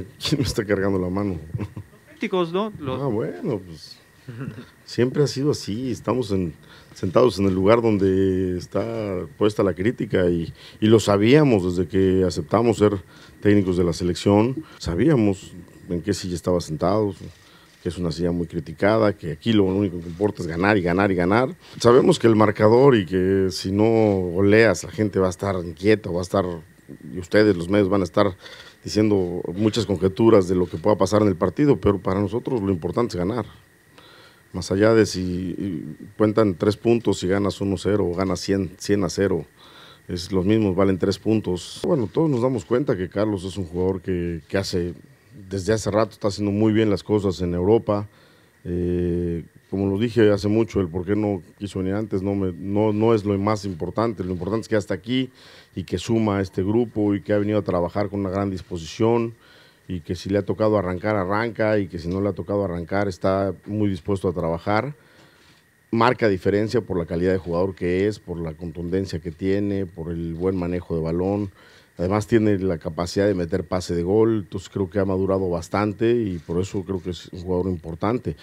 ¿Quién me está cargando la mano? Los ¿no? Ah, bueno, pues siempre ha sido así. Estamos en, sentados en el lugar donde está puesta la crítica y, y, lo sabíamos desde que aceptamos ser técnicos de la selección. Sabíamos en qué silla estaba sentados, que es una silla muy criticada, que aquí lo único que importa es ganar y ganar y ganar. Sabemos que el marcador y que si no oleas la gente va a estar inquieta, va a estar y ustedes, los medios, van a estar diciendo muchas conjeturas de lo que pueda pasar en el partido, pero para nosotros lo importante es ganar. Más allá de si cuentan tres puntos, si ganas 1-0 o ganas 100, 100 a 0, es los mismos, valen tres puntos. Bueno, todos nos damos cuenta que Carlos es un jugador que, que hace, desde hace rato está haciendo muy bien las cosas en Europa. Eh, dije hace mucho, el por qué no quiso venir antes no, me, no, no es lo más importante. Lo importante es que hasta aquí y que suma a este grupo y que ha venido a trabajar con una gran disposición y que si le ha tocado arrancar, arranca y que si no le ha tocado arrancar, está muy dispuesto a trabajar. Marca diferencia por la calidad de jugador que es, por la contundencia que tiene, por el buen manejo de balón. Además tiene la capacidad de meter pase de gol, entonces creo que ha madurado bastante y por eso creo que es un jugador importante.